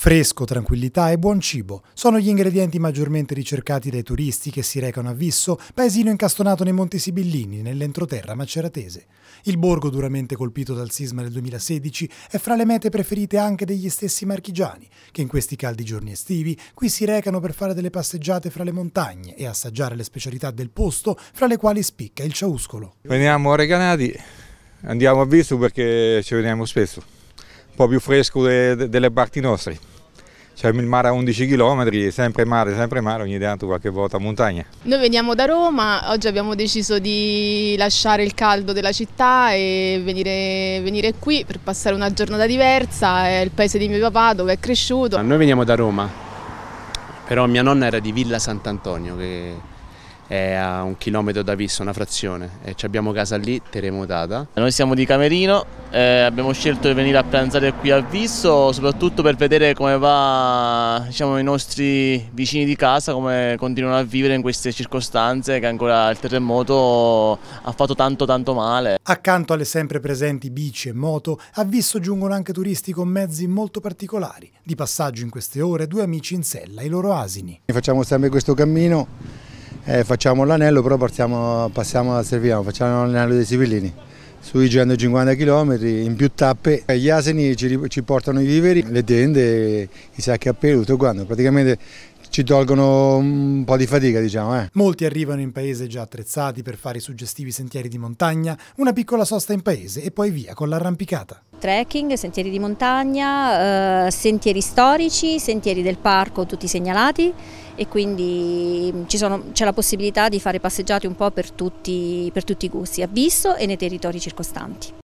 Fresco, tranquillità e buon cibo sono gli ingredienti maggiormente ricercati dai turisti che si recano a Visso, paesino incastonato nei Monti Sibillini, nell'entroterra maceratese. Il borgo, duramente colpito dal sisma del 2016, è fra le mete preferite anche degli stessi marchigiani, che in questi caldi giorni estivi qui si recano per fare delle passeggiate fra le montagne e assaggiare le specialità del posto, fra le quali spicca il ciauscolo. Veniamo a Reganati, andiamo a Visso perché ci veniamo spesso, un po' più fresco delle parti nostre c'è cioè, il mare a 11 km, sempre mare, sempre mare, ogni tanto qualche volta montagna. Noi veniamo da Roma, oggi abbiamo deciso di lasciare il caldo della città e venire, venire qui per passare una giornata diversa, è il paese di mio papà dove è cresciuto. Noi veniamo da Roma, però mia nonna era di Villa Sant'Antonio, che è a un chilometro da Vissa, una frazione. E abbiamo casa lì, terremotata. Noi siamo di Camerino, eh, abbiamo scelto di venire a pranzare qui a Visso, soprattutto per vedere come va diciamo, i nostri vicini di casa, come continuano a vivere in queste circostanze che ancora il terremoto ha fatto tanto tanto male. Accanto alle sempre presenti bici e moto, a Visso giungono anche turisti con mezzi molto particolari. Di passaggio in queste ore due amici in sella, i loro asini. Facciamo sempre questo cammino eh, facciamo l'anello, però partiamo, passiamo da Serviano, facciamo l'anello dei Sibillini sui 150 km in più tappe. Eh, gli asini ci, ci portano i viveri, le tende, i sacchi a pelo, tutto quanto. Praticamente ci tolgono un po' di fatica, diciamo. Eh. Molti arrivano in paese già attrezzati per fare i suggestivi sentieri di montagna, una piccola sosta in paese e poi via con l'arrampicata. Trekking, sentieri di montagna, eh, sentieri storici, sentieri del parco tutti segnalati e quindi mm, c'è la possibilità di fare passeggiate un po' per tutti, per tutti i gusti, a Visso e nei territori circostanti.